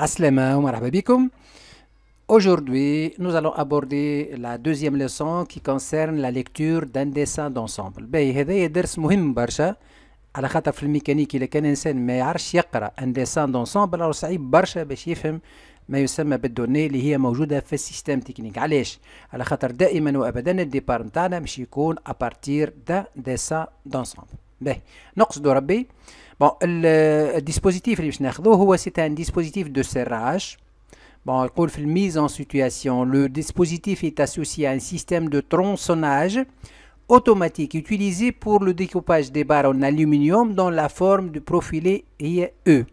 Aslema, Aujourd'hui, nous allons aborder la deuxième leçon qui concerne la lecture d'un dessin d'ensemble. باهي هذايا درس مهم برشا على خاطر في الميكانيك إذا كان إنسان ما يعرفش يقرأ un ديسان d'ensemble, صعيب برشا باش يفهم ما يسمى بالدوني اللي هي موجودة في السيستم تكنيك علاش؟ على خاطر دائما وأبدا الديبار نتاعنا ربي Bon, le dispositif, c'est un dispositif de un dispositif de serrage. Bon, pour la mise en situation, le dispositif est associé à un système de tronçonnage automatique utilisé pour le découpage des barres en aluminium dans la forme du profilé IE. E.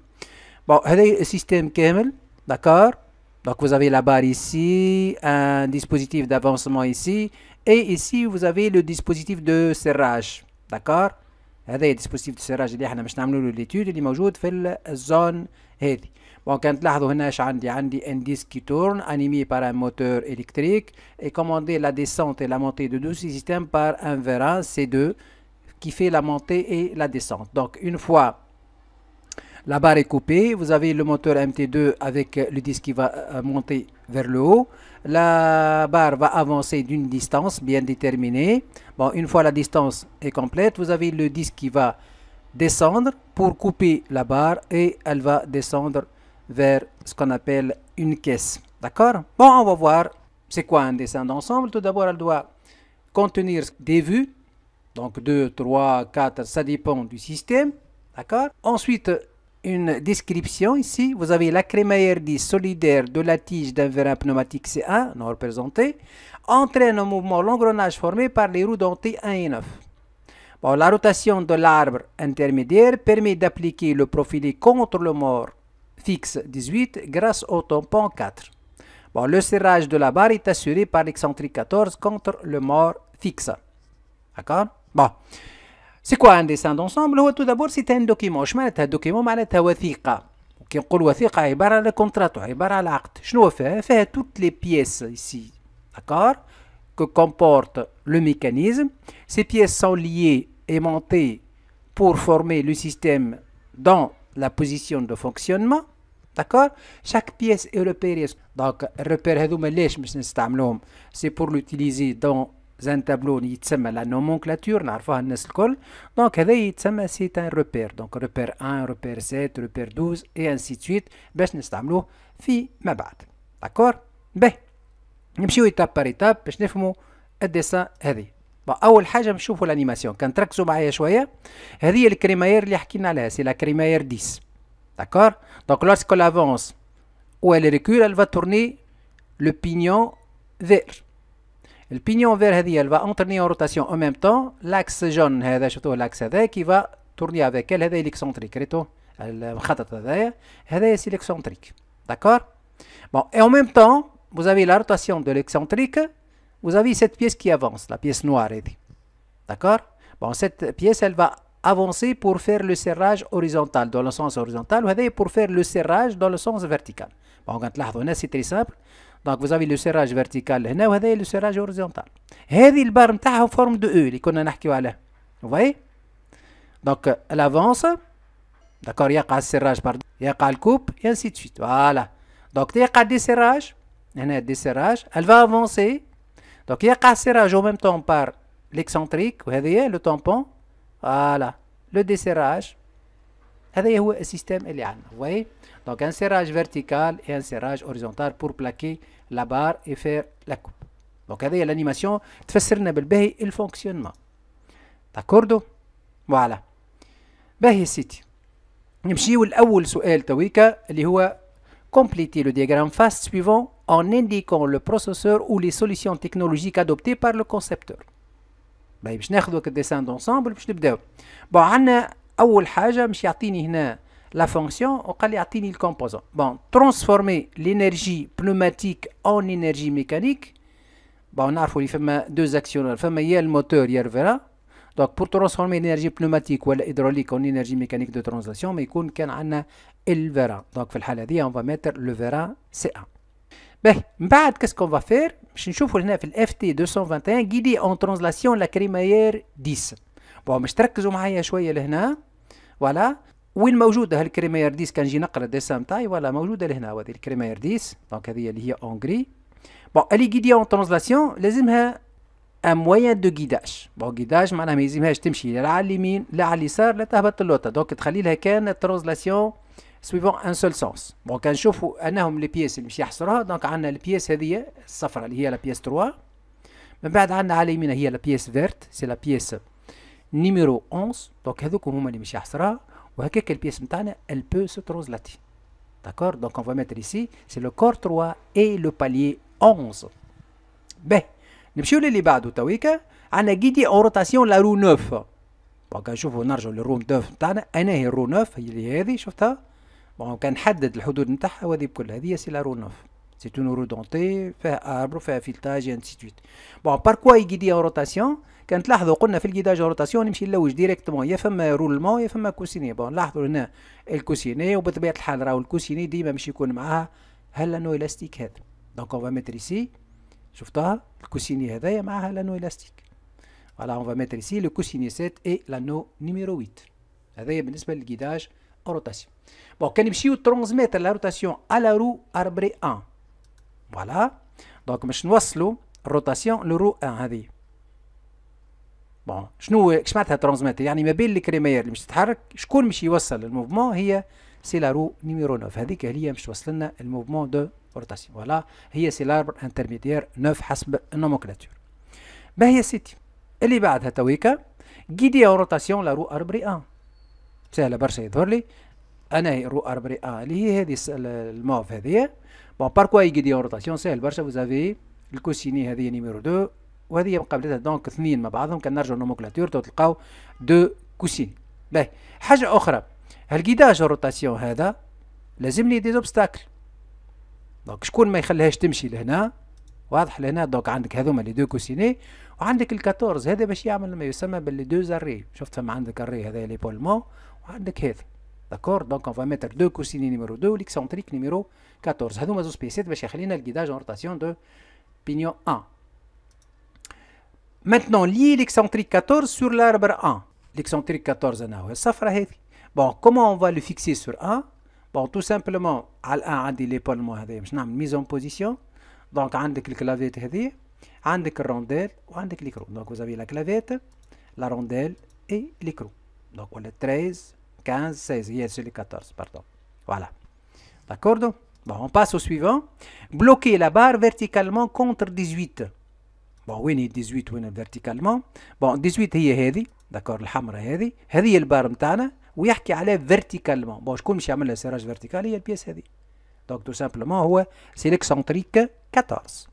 Bon, le système KML, d'accord Donc vous avez la barre ici, un dispositif d'avancement ici, et ici vous avez le dispositif de serrage, d'accord هذا ديسبوزيتيف السيراج اللي احنا باش نعملوا له ليتود اللي موجود في الزون هذه بون كان تلاحظوا هنا اش عندي عندي ان انيمي بار موتور الكتريك اي كوموندي لا ديسونت اي لا 2 qui fait la montée et la descente. Donc une fois la barre est coupée, vous avez le moteur MT2 avec le disque qui va euh, monter vers le haut. La barre va avancer d'une distance bien déterminée. Bon, une fois la distance est complète, vous avez le disque qui va descendre pour couper la barre et elle va descendre vers ce qu'on appelle une caisse. D'accord Bon, on va voir c'est quoi un dessin d'ensemble. Tout d'abord, elle doit contenir des vues. Donc 2, 3, 4, ça dépend du système. D'accord Ensuite, une description ici. Vous avez la crémaillère solidaire de la tige d'un vérin pneumatique C1, non représenté, entraîne en mouvement l'engrenage formé par les roues dentées 1 et 9. Bon, la rotation de l'arbre intermédiaire permet d'appliquer le profilé contre le mort fixe 18 grâce au tampon 4. Bon, le serrage de la barre est assuré par l'excentrique 14 contre le mort fixe. D'accord Bon quoi un dessin d'ensemble? tout هو d'abord, un document تان دوكيمون un معناتها دوكيمون معناتها وثيقه نقول وثيقه عباره ici d'accord que comporte le mécanisme ces pièces sont liées et montées pour former le système dans la position de fonctionnement D'accord Chaque pièce est repérée. Donc, repère, c'est pour l'utiliser dans c'est un tableau ni ça la nomenclature n'a rien à ne se donc ça c'est un repère donc repère 1 repère 7 repère 12 et ainsi de suite dans ce tableau si ma bête d'accord beh je suis étape par étape je ne fume et dessin etri bon au premier l'animation quand on par les joies etri les crémaillères liés qui c'est la crémaillère 10 d'accord donc lorsqu'on avance ou elle recule elle va tourner le pignon vert. Le pignon vert elle va entraîner en rotation en même temps l'axe jaune هذا l'axe هذا qui va tourner avec elle هذا l'excentrique ريتو l'excentrique d'accord bon et en même temps vous avez la rotation de l'excentrique vous avez cette pièce qui avance la pièce noire d'accord bon cette pièce elle va avancer pour faire le serrage horizontal dans le sens horizontal ou pour faire le serrage dans le sens vertical bon quand la c'est très simple donc, vous avez le serrage vertical ici, et le serrage horizontal. Cette barbe est en forme de comme Vous voyez Donc, elle avance. D'accord Il y a qu'un serrage par Il y a le coupe, et ainsi de suite. Voilà. Donc, il y a qu'un desserrage. Ici, il desserrage. Elle va avancer. Donc, il y a qu'un serrage, en même temps, par l'excentrique. Vous voyez Le tampon. Voilà. Le desserrage. C'est le système, vous voyez donc, un serrage vertical et un serrage horizontal pour plaquer la barre et faire la coupe. Donc, c'est l'animation qui nous il le fonctionnement. D'accord Voilà. C'est ceci. On va passer à la première qui est de compléter le diagramme FAST suivant en indiquant le processeur ou les solutions technologiques adoptées par le concepteur. je vais prendre le dessin ensemble et on va commencer. Bon, on a la première chose qui nous donne ici la fonction, on va le composant. Bon, transformer l'énergie pneumatique en énergie mécanique, bon, on a deux actions. Il y a le moteur, il y a le Donc, pour transformer l'énergie pneumatique ou hydraulique en énergie mécanique de translation, mais il y a le verra. Donc, on va mettre le vélo un. Ben, qu'est-ce qu'on va faire Je vais هنا le FT221 guidé en translation la crémaillère 10. Bon, je vais معايا شويه لهنا. Voilà. وين موجوده ديس كان نجي نقرا الديسام تاعي ولا موجوده لهنا هذه ديس دونك هذه اللي هي اونغري بون اليغيديا اون ترانزلاسيون لازمها ان موان دو غيداج بون غيداج معناها ما يلزمهاش تمشي لا على اليمين لا على اليسار لا تهبط اللوطا دونك تخلي لها كان الترانزلاسيون سويفون ان سول سونس بون نشوفوا انهم لي بيس اللي باش يحصروها دونك عندنا البيس هذه الصفراء اللي هي لا بيس 3 من بعد عندنا على اليمين هي لا بيس فيرت سي لا بيس نيميرو 11 دونك هذوك هما اللي باش يحصرها elle peut se translater d'accord donc on va mettre ici c'est le corps 3 et le palier 11 باهي للي بعده On a guidé en rotation la roue 9 دونك la roue 9 نتاعنا a la roue 9 هي شفتها الحدود نتاعها بكل la roue 9 c'est une roue dentée, faire arbre, faire filetage, et ainsi de suite. Bon, par quoi il guide en rotation Quand là, on a fait le guidage en rotation, on a fait directement. Il y a roulement, il y a fait un coussinet. Bon, là, on a le coussinet, on peut mettre le coussinet, il y a un coussinet, il y a un élastique. Donc, on va mettre ici, je vous le coussinet, il y a un élastique. Voilà, on va mettre ici le coussinet 7 et l'anneau numéro 8. C'est le guidage en rotation. Bon, quand on a transmettre la rotation à la roue arbre 1. فوالا دونك باش نوصلوا الروتاسيون لرو ان هذه بون شنو ايش معناتها ترانزماتر يعني ما بين الكريمير اللي باش تتحرك شكون باش يوصل الموفمون هي سي لا رو نيميرو 9 هذيك هي باش توصل لنا الموفمون دو روتاسيون فوالا هي سي لاربر انترميديير 9 حسب النوموكلاتور ما هي سيتي اللي بعدها تويكا غيدي اون روتاسيون لا رو اربري 1 سهله برشا يظهر لي انا رو اربري ا آه، اللي هي هذه الموف هذه بون باركوا كوا يجي دي روتاسيون ساهل برشا فوزافي الكوسيني هذه نيميرو 2 وهذه يبقى بدات دونك اثنين مع بعضهم كان نرجعوا نوموكلاتور تلقاو دو كوسيني باهي حاجه اخرى هالكيداج الروتاسيون هذا لازم لي دي زوبستاكل دونك شكون ما يخليهاش تمشي لهنا واضح لهنا دونك عندك هذوما لي دو كوسيني وعندك ال14 هذا باش يعمل ما يسمى باللي دو زاري شفت فما عندك الري هذا لي بولمون وعندك هذا D'accord Donc, on va mettre deux كوسيني numéro 2 l'excentrique numéro 14 هذوما زوج 1 Maintenant, lier l'excentrique 14 sur l'arbre 1. L'excentrique 14, Bon, comment on va le fixer sur 1 Bon, tout simplement, à 1, l'épaule, mise en position. Donc, عندك الكلافيت هذه عندك الرونديل وعندك Donc, vous avez la clavette, la rondelle et l'écrou. Donc, on a 13, 15, 16, hier c'est le 14, pardon. Voilà. D'accord bon, On passe au suivant. Bloquer la barre verticalement contre 18. Bon, oui, 18 oui, verticalement Bon, 18 هي هذه داكور الحمراء هذه هذه البار نتاعنا ويحكي عليها verticalement. Bon, je باش يعمل le serrage vertical la pièce هذه. Donc tout simplement c'est l'excentrique 14.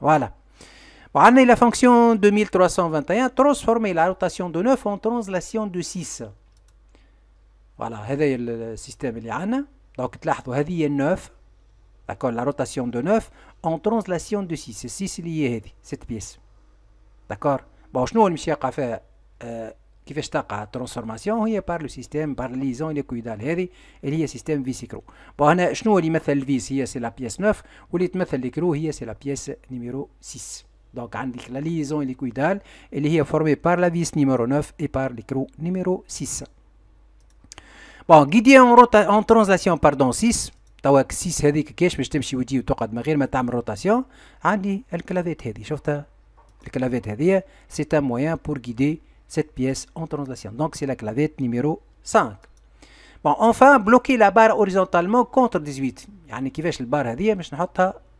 Voilà. Bon, on a la fonction 2321, transformer la rotation de 9 en translation de 6. Voilà, c'est le système. Donc, c'est 9. D'accord, la rotation de 9 en translation de 6. C'est 6 liés à cette pièce. D'accord Bon, je ne sais pas si on a fait la transformation par le système, par la liaison illiquidale. Il y a le système vis-e-crew. Bon, je ne sais pas si on la vis, c'est la pièce 9. Ou si l'écrou, c'est la pièce numéro 6. Donc, la liaison illiquidale est formée par la vis numéro 9 et par l'écrou numéro 6. Bon, guider en translation pardon 6, 6 rotation, La clavette c'est un moyen pour guider cette pièce en translation. Donc c'est la clavette numéro 5. Bon, enfin bloquer la barre horizontalement contre 18. يعني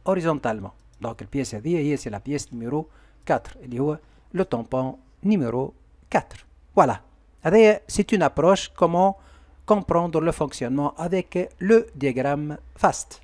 horizontalement. Donc la pièce c'est la pièce numéro 4, le tampon numéro 4. Voilà. c'est une approche comment comprendre le fonctionnement avec le diagramme FAST.